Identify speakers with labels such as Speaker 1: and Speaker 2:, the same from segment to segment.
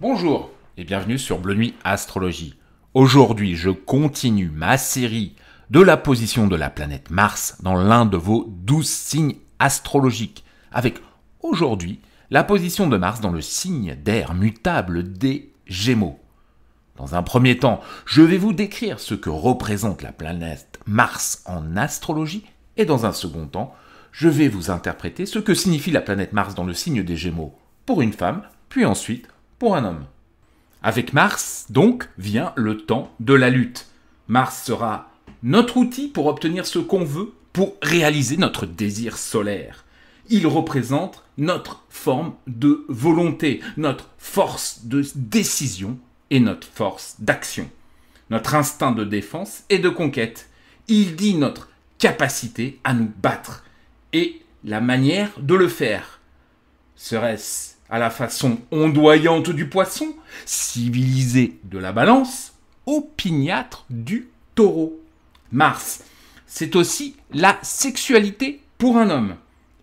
Speaker 1: Bonjour et bienvenue sur Bleu Nuit Astrologie. Aujourd'hui, je continue ma série de la position de la planète Mars dans l'un de vos douze signes astrologiques, avec aujourd'hui la position de Mars dans le signe d'air mutable des Gémeaux. Dans un premier temps, je vais vous décrire ce que représente la planète Mars en astrologie, et dans un second temps, je vais vous interpréter ce que signifie la planète Mars dans le signe des Gémeaux pour une femme, puis ensuite pour un homme. Avec Mars, donc, vient le temps de la lutte. Mars sera notre outil pour obtenir ce qu'on veut, pour réaliser notre désir solaire. Il représente notre forme de volonté, notre force de décision et notre force d'action, notre instinct de défense et de conquête. Il dit notre capacité à nous battre et la manière de le faire. Serait-ce à la façon ondoyante du poisson, civilisé de la balance, opiniâtre du taureau. Mars, c'est aussi la sexualité pour un homme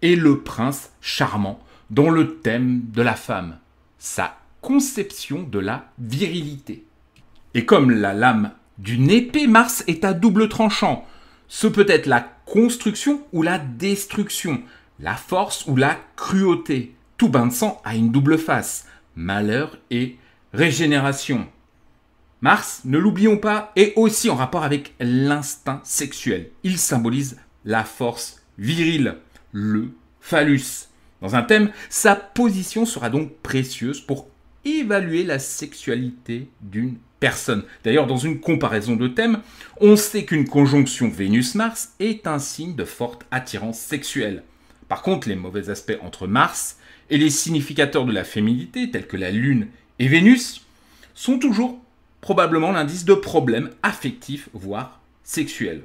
Speaker 1: et le prince charmant dans le thème de la femme, sa conception de la virilité. Et comme la lame d'une épée, Mars est à double tranchant. Ce peut être la construction ou la destruction, la force ou la cruauté, tout bain de sang a une double face, malheur et régénération. Mars, ne l'oublions pas, est aussi en rapport avec l'instinct sexuel. Il symbolise la force virile, le phallus. Dans un thème, sa position sera donc précieuse pour évaluer la sexualité d'une personne. D'ailleurs, dans une comparaison de thèmes, on sait qu'une conjonction Vénus-Mars est un signe de forte attirance sexuelle. Par contre, les mauvais aspects entre Mars et les significateurs de la féminité, tels que la Lune et Vénus, sont toujours probablement l'indice de problèmes affectifs, voire sexuels.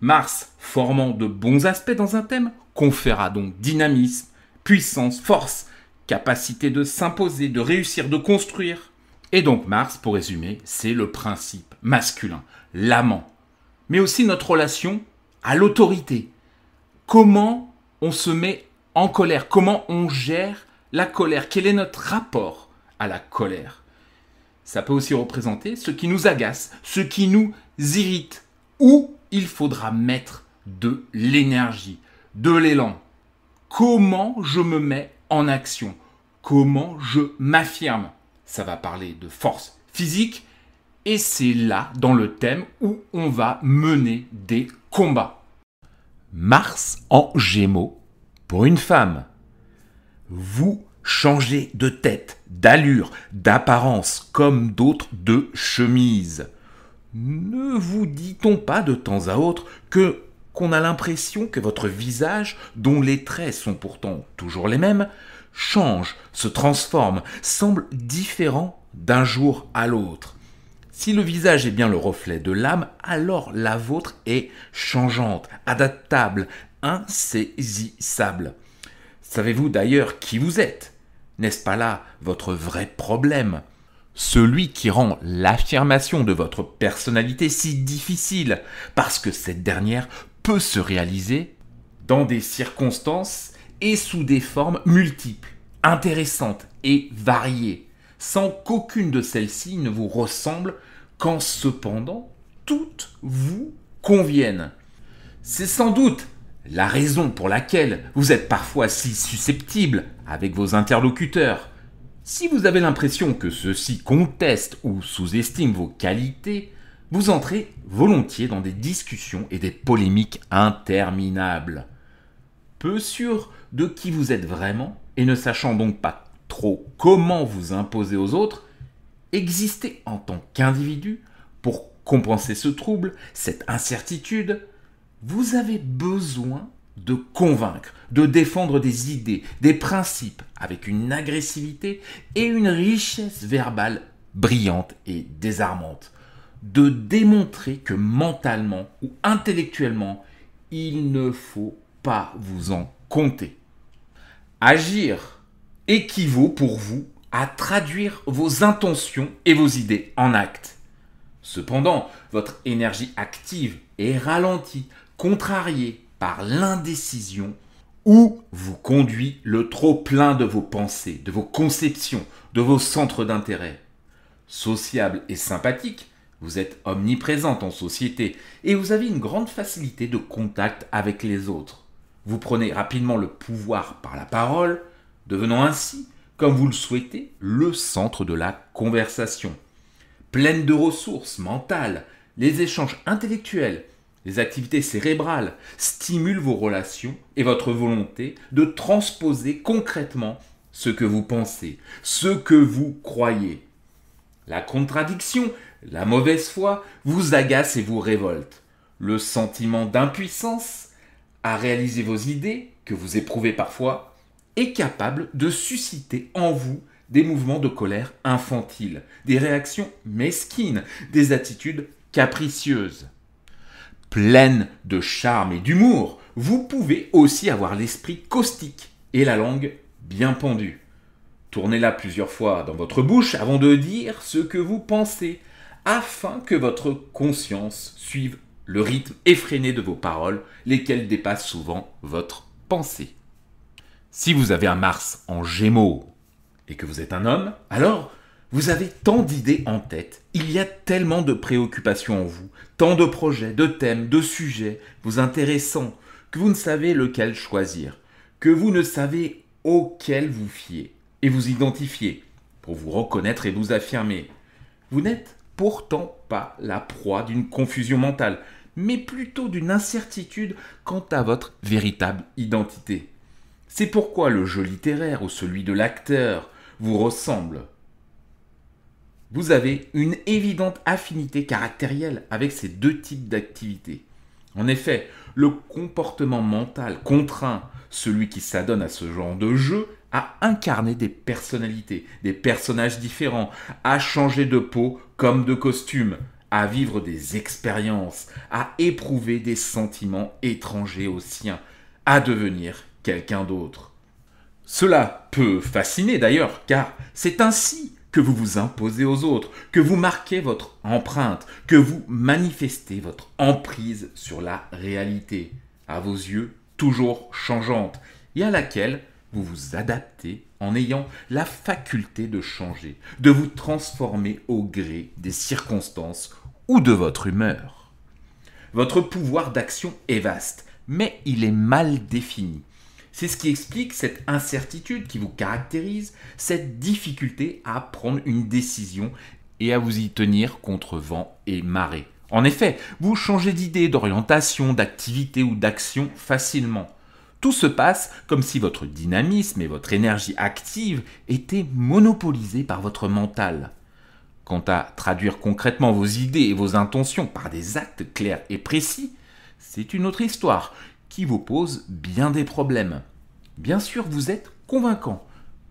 Speaker 1: Mars, formant de bons aspects dans un thème, conférera donc dynamisme, puissance, force, capacité de s'imposer, de réussir, de construire. Et donc Mars, pour résumer, c'est le principe masculin, l'amant, mais aussi notre relation à l'autorité. Comment on se met en colère, comment on gère la colère, quel est notre rapport à la colère. Ça peut aussi représenter ce qui nous agace, ce qui nous irrite, où il faudra mettre de l'énergie, de l'élan. Comment je me mets en action Comment je m'affirme Ça va parler de force physique et c'est là, dans le thème, où on va mener des combats. Mars en gémeaux pour une femme, vous changez de tête, d'allure, d'apparence, comme d'autres de chemise. Ne vous dit-on pas de temps à autre que qu'on a l'impression que votre visage, dont les traits sont pourtant toujours les mêmes, change, se transforme, semble différent d'un jour à l'autre. Si le visage est bien le reflet de l'âme, alors la vôtre est changeante, adaptable, insaisissable. Savez-vous d'ailleurs qui vous êtes N'est-ce pas là votre vrai problème Celui qui rend l'affirmation de votre personnalité si difficile, parce que cette dernière peut se réaliser dans des circonstances et sous des formes multiples, intéressantes et variées, sans qu'aucune de celles-ci ne vous ressemble, quand cependant toutes vous conviennent. C'est sans doute la raison pour laquelle vous êtes parfois si susceptible avec vos interlocuteurs. Si vous avez l'impression que ceux-ci contestent ou sous-estiment vos qualités, vous entrez volontiers dans des discussions et des polémiques interminables. Peu sûr de qui vous êtes vraiment et ne sachant donc pas trop comment vous imposer aux autres, exister en tant qu'individu pour compenser ce trouble, cette incertitude, vous avez besoin de convaincre, de défendre des idées, des principes avec une agressivité et une richesse verbale brillante et désarmante, de démontrer que mentalement ou intellectuellement, il ne faut pas vous en compter. Agir équivaut pour vous à traduire vos intentions et vos idées en actes. Cependant, votre énergie active est ralentie contrarié par l'indécision où vous conduit le trop plein de vos pensées, de vos conceptions, de vos centres d'intérêt. Sociable et sympathique, vous êtes omniprésente en société et vous avez une grande facilité de contact avec les autres. Vous prenez rapidement le pouvoir par la parole, devenant ainsi, comme vous le souhaitez, le centre de la conversation. Pleine de ressources mentales, les échanges intellectuels les activités cérébrales stimulent vos relations et votre volonté de transposer concrètement ce que vous pensez, ce que vous croyez. La contradiction, la mauvaise foi vous agace et vous révolte. Le sentiment d'impuissance à réaliser vos idées, que vous éprouvez parfois, est capable de susciter en vous des mouvements de colère infantile, des réactions mesquines, des attitudes capricieuses pleine de charme et d'humour, vous pouvez aussi avoir l'esprit caustique et la langue bien pendue. Tournez-la plusieurs fois dans votre bouche avant de dire ce que vous pensez, afin que votre conscience suive le rythme effréné de vos paroles, lesquelles dépassent souvent votre pensée. Si vous avez un Mars en Gémeaux et que vous êtes un homme, alors vous avez tant d'idées en tête, il y a tellement de préoccupations en vous, tant de projets, de thèmes, de sujets vous intéressants, que vous ne savez lequel choisir, que vous ne savez auquel vous fier et vous identifier pour vous reconnaître et vous affirmer. Vous n'êtes pourtant pas la proie d'une confusion mentale, mais plutôt d'une incertitude quant à votre véritable identité. C'est pourquoi le jeu littéraire ou celui de l'acteur vous ressemble vous avez une évidente affinité caractérielle avec ces deux types d'activités. En effet, le comportement mental contraint celui qui s'adonne à ce genre de jeu à incarner des personnalités, des personnages différents, à changer de peau comme de costume, à vivre des expériences, à éprouver des sentiments étrangers aux siens, à devenir quelqu'un d'autre. Cela peut fasciner d'ailleurs, car c'est ainsi que vous vous imposez aux autres, que vous marquez votre empreinte, que vous manifestez votre emprise sur la réalité, à vos yeux toujours changeante, et à laquelle vous vous adaptez en ayant la faculté de changer, de vous transformer au gré des circonstances ou de votre humeur. Votre pouvoir d'action est vaste, mais il est mal défini. C'est ce qui explique cette incertitude qui vous caractérise, cette difficulté à prendre une décision et à vous y tenir contre vent et marée. En effet, vous changez d'idée, d'orientation, d'activité ou d'action facilement. Tout se passe comme si votre dynamisme et votre énergie active étaient monopolisés par votre mental. Quant à traduire concrètement vos idées et vos intentions par des actes clairs et précis, c'est une autre histoire qui vous pose bien des problèmes. Bien sûr, vous êtes convaincant.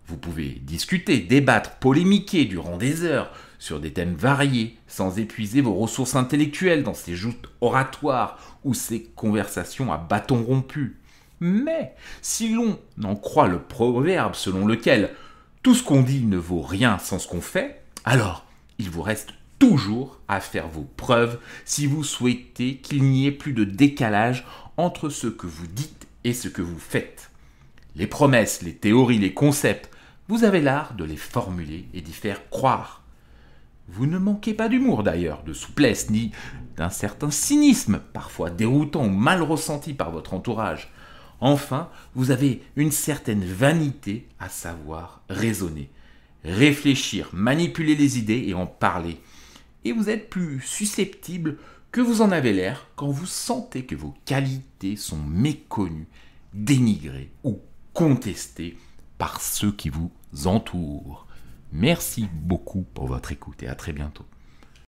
Speaker 1: Vous pouvez discuter, débattre, polémiquer durant des heures sur des thèmes variés, sans épuiser vos ressources intellectuelles dans ces joutes oratoires ou ces conversations à bâton rompu. Mais si l'on en croit le proverbe selon lequel tout ce qu'on dit ne vaut rien sans ce qu'on fait, alors il vous reste toujours à faire vos preuves si vous souhaitez qu'il n'y ait plus de décalage entre ce que vous dites et ce que vous faites. Les promesses, les théories, les concepts, vous avez l'art de les formuler et d'y faire croire. Vous ne manquez pas d'humour d'ailleurs, de souplesse, ni d'un certain cynisme, parfois déroutant ou mal ressenti par votre entourage. Enfin, vous avez une certaine vanité à savoir raisonner, réfléchir, manipuler les idées et en parler. Et vous êtes plus susceptible que vous en avez l'air quand vous sentez que vos qualités sont méconnues, dénigrées ou contestées par ceux qui vous entourent. Merci beaucoup pour votre écoute et à très bientôt.